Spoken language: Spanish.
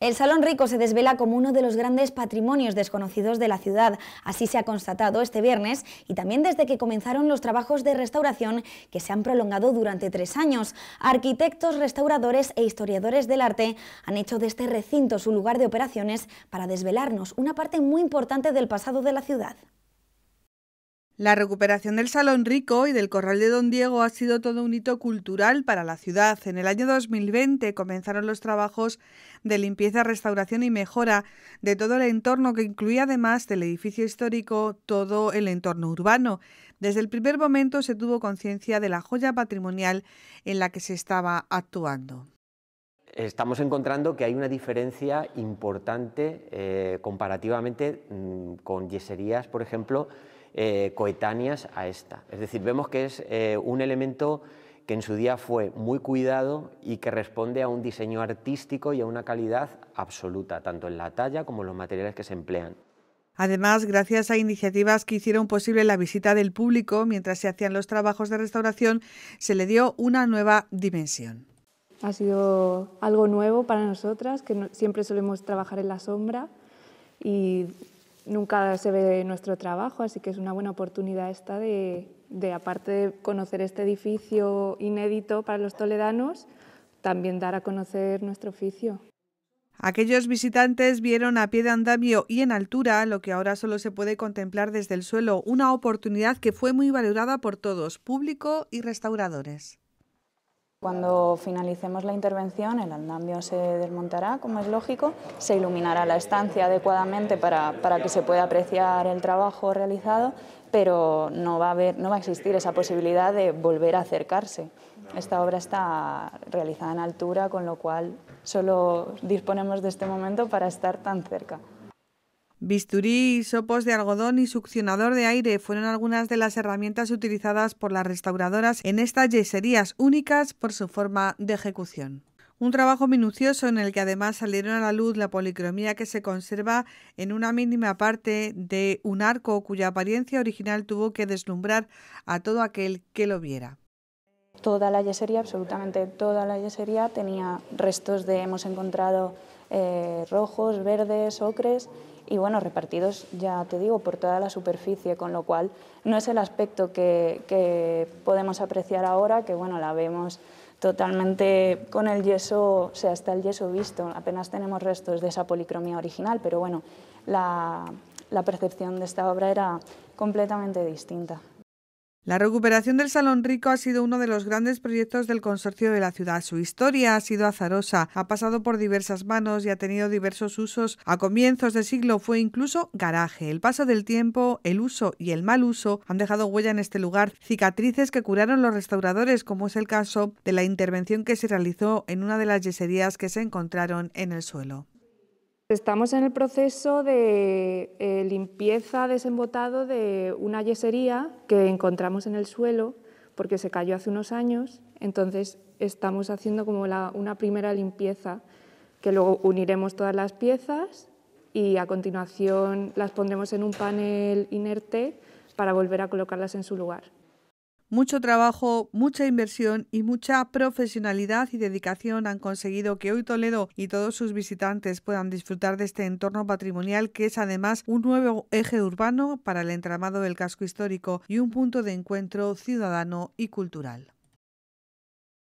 El Salón Rico se desvela como uno de los grandes patrimonios desconocidos de la ciudad, así se ha constatado este viernes y también desde que comenzaron los trabajos de restauración que se han prolongado durante tres años. Arquitectos, restauradores e historiadores del arte han hecho de este recinto su lugar de operaciones para desvelarnos una parte muy importante del pasado de la ciudad. La recuperación del Salón Rico y del Corral de Don Diego ha sido todo un hito cultural para la ciudad. En el año 2020 comenzaron los trabajos de limpieza, restauración y mejora de todo el entorno que incluía además del edificio histórico todo el entorno urbano. Desde el primer momento se tuvo conciencia de la joya patrimonial en la que se estaba actuando estamos encontrando que hay una diferencia importante eh, comparativamente mm, con yeserías, por ejemplo, eh, coetáneas a esta. Es decir, vemos que es eh, un elemento que en su día fue muy cuidado y que responde a un diseño artístico y a una calidad absoluta, tanto en la talla como en los materiales que se emplean. Además, gracias a iniciativas que hicieron posible la visita del público mientras se hacían los trabajos de restauración, se le dio una nueva dimensión. Ha sido algo nuevo para nosotras, que siempre solemos trabajar en la sombra y nunca se ve nuestro trabajo, así que es una buena oportunidad esta de, aparte de conocer este edificio inédito para los toledanos, también dar a conocer nuestro oficio. Aquellos visitantes vieron a pie de andamio y en altura lo que ahora solo se puede contemplar desde el suelo, una oportunidad que fue muy valorada por todos, público y restauradores. Cuando finalicemos la intervención, el andamio se desmontará, como es lógico, se iluminará la estancia adecuadamente para, que se pueda apreciar el trabajo realizado, pero no va, a no va a existir esa posibilidad de volver a acercarse. Esta obra está realizada en altura, con lo cual solo disponemos de este momento para estar tan cerca. Bisturí, sopos de algodón y succionador de aire fueron algunas de las herramientas utilizadas por las restauradoras en estas yeserías únicas por su forma de ejecución. Un trabajo minucioso en el que además salieron a la luz la policromía que se conserva en una mínima parte de un arco cuya apariencia original tuvo que deslumbrar a todo aquel que lo viera. Toda la yesería, absolutamente toda la yesería, tenía restos de hemos encontrado eh, rojos, verdes, ocres y bueno, repartidos, ya te digo, por toda la superficie, con lo cual no es el aspecto que, podemos apreciar ahora, que bueno, la vemos totalmente con el yeso, o sea, está el yeso visto, apenas tenemos restos de esa policromía original, pero bueno, la percepción de esta obra era completamente distinta. La recuperación del Salón Rico ha sido uno de los grandes proyectos del consorcio de la ciudad. Su historia ha sido azarosa, ha pasado por diversas manos y ha tenido diversos usos. A comienzos de siglo fue incluso garaje. El paso del tiempo, el uso y el mal uso han dejado huella en este lugar, cicatrices que curaron los restauradores, como es el caso de la intervención que se realizó en una de las yeserías que se encontraron en el suelo. Estamos en el proceso de eh, limpieza, desembotado de una yesería que encontramos en el suelo porque se cayó hace unos años. Entonces estamos haciendo como una primera limpieza que luego uniremos todas las piezas y a continuación las pondremos en un panel inerte para volver a colocarlas en su lugar. Mucho trabajo, mucha inversión y mucha profesionalidad y dedicación han conseguido que hoy Toledo y todos sus visitantes puedan disfrutar de este entorno patrimonial que es además un nuevo eje urbano para el entramado del casco histórico y un punto de encuentro ciudadano y cultural.